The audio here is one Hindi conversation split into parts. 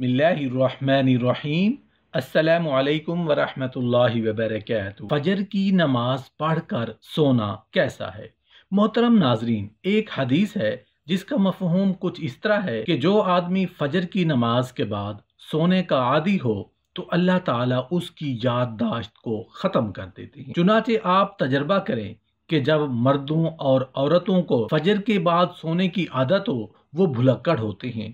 बसमीम असलकम वरहमल वबरक फजर की नमाज पढ़कर सोना कैसा है मोहतरम नाजरीन एक हदीस है जिसका मफहूम कुछ इस तरह है कि जो आदमी फजर की नमाज के बाद सोने का आदि हो तो अल्लाह ताला उसकी याददाश्त को ख़त्म कर देते हैं चुनाचे आप तजर्बा करें कि जब मर्दों और औरतों को फजर के बाद सोने की आदत हो वो भुलक्कड़ होते हैं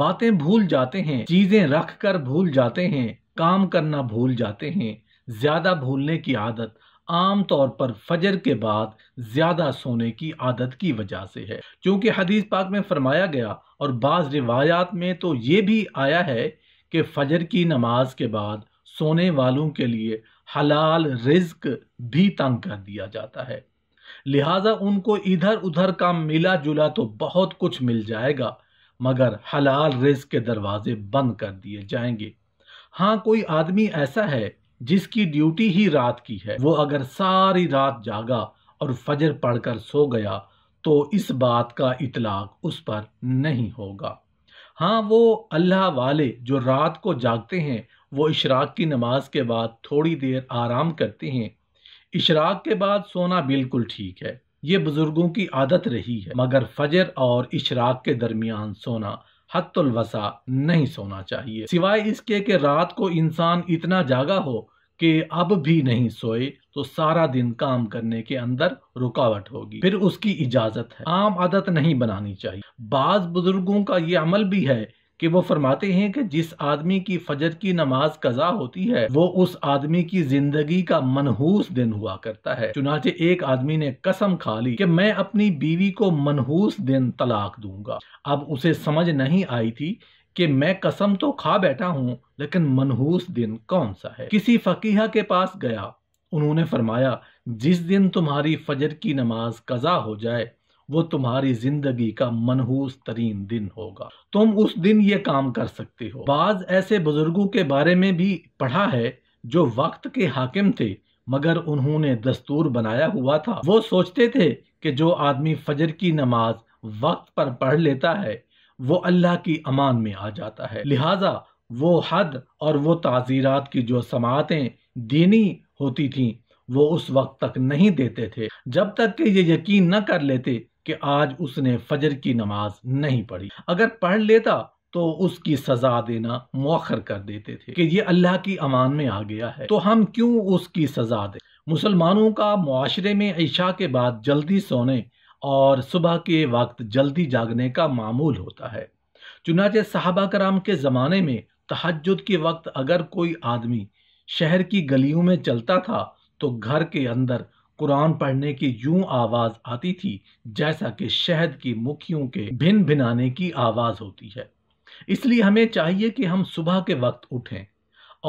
बातें भूल जाते हैं चीजें रख कर भूल जाते हैं काम करना भूल जाते हैं ज्यादा भूलने की आदत आमतौर पर फजर के बाद ज्यादा सोने की आदत की वजह से है क्योंकि हदीस पाक में फरमाया गया और बाज रिवायात में तो ये भी आया है कि फजर की नमाज के बाद सोने वालों के लिए हलाल रिज्क भी तंग कर दिया जाता है लिहाजा उनको इधर उधर का मिला जुला तो बहुत कुछ मिल जाएगा मगर हलाल रिज के दरवाजे बंद कर दिए जाएंगे हाँ कोई आदमी ऐसा है जिसकी ड्यूटी ही रात की है वो अगर सारी रात जागा और फजर पढ़कर सो गया तो इस बात का इतलाक उस पर नहीं होगा हाँ वो अल्लाह वाले जो रात को जागते हैं वो इशराक की नमाज के बाद थोड़ी देर आराम करते हैं इशराक के बाद सोना बिल्कुल ठीक है ये बुजुर्गों की आदत रही है मगर फजर और इशराक के दरमियान सोना हतुलवसा नहीं सोना चाहिए सिवाय इसके कि रात को इंसान इतना जागा हो कि अब भी नहीं सोए तो सारा दिन काम करने के अंदर रुकावट होगी फिर उसकी इजाजत है आम आदत नहीं बनानी चाहिए बाज बुजुर्गों का ये अमल भी है कि वो फरमाते हैं कि जिस आदमी की फजर की नमाज कजा होती है वो उस आदमी की जिंदगी का मनहूस दिन हुआ करता है चुनाचे एक आदमी ने कसम खा ली कि मैं अपनी बीवी को मनहूस दिन तलाक दूंगा अब उसे समझ नहीं आई थी कि मैं कसम तो खा बैठा हूँ लेकिन मनहूस दिन कौन सा है किसी फकीहा के पास गया उन्होंने फरमाया जिस दिन तुम्हारी फजर की नमाज कजा हो जाए वो तुम्हारी जिंदगी का मनहूस तरीन दिन होगा तुम उस दिन ये काम कर सकते हो बाज ऐसे बुजुर्गों के बारे में भी पढ़ा है जो वक्त के हाकिम थे मगर उन्होंने दस्तूर बनाया हुआ था वो सोचते थे कि जो आदमी फजर की नमाज वक्त पर पढ़ लेता है वो अल्लाह की अमान में आ जाता है लिहाजा वो हद और वो ताज़ीरात की जो समातें दीनी होती थीं वो उस वक्त तक नहीं देते थे जब तक कि ये यकीन न कर लेते कि आज उसने फजर की नमाज नहीं पढ़ी अगर पढ़ लेता तो उसकी सजा देना मौखर कर देते थे कि ये अल्लाह की अमान में आ गया है तो हम क्यों उसकी सजा दें मुसलमानों का माशरे में ईशा के बाद जल्दी सोने और सुबह के वक्त जल्दी जागने का मामूल होता है चुनाचे साहबा कराम के ज़माने में तहजद के वक्त अगर कोई आदमी शहर की गलियों में चलता था तो घर के अंदर कुरान पढ़ने की यूं आवाज आती थी जैसा कि शहद की मुखियों के भिन भिनाने की आवाज होती है इसलिए हमें चाहिए कि हम सुबह के वक्त उठें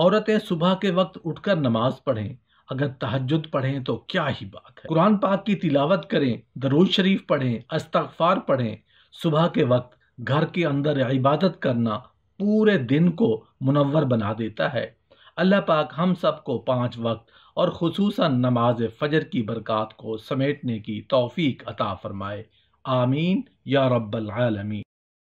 औरतें सुबह के वक्त उठकर नमाज पढ़ें अगर तहजद पढ़ें तो क्या ही बात है कुरान पाक की तिलावत करें दरोज शरीफ पढ़ें अस्तफार पढ़ें सुबह के वक्त घर के अंदर इबादत करना पूरे दिन को मुनवर बना देता है अल्लाह पाक हम सब को पाँच वक्त और खसूस नमाज फ़जर की बरक़ात को समेटने की तोफ़ी अता फ़रमाए आमीन या रब्बल आलमी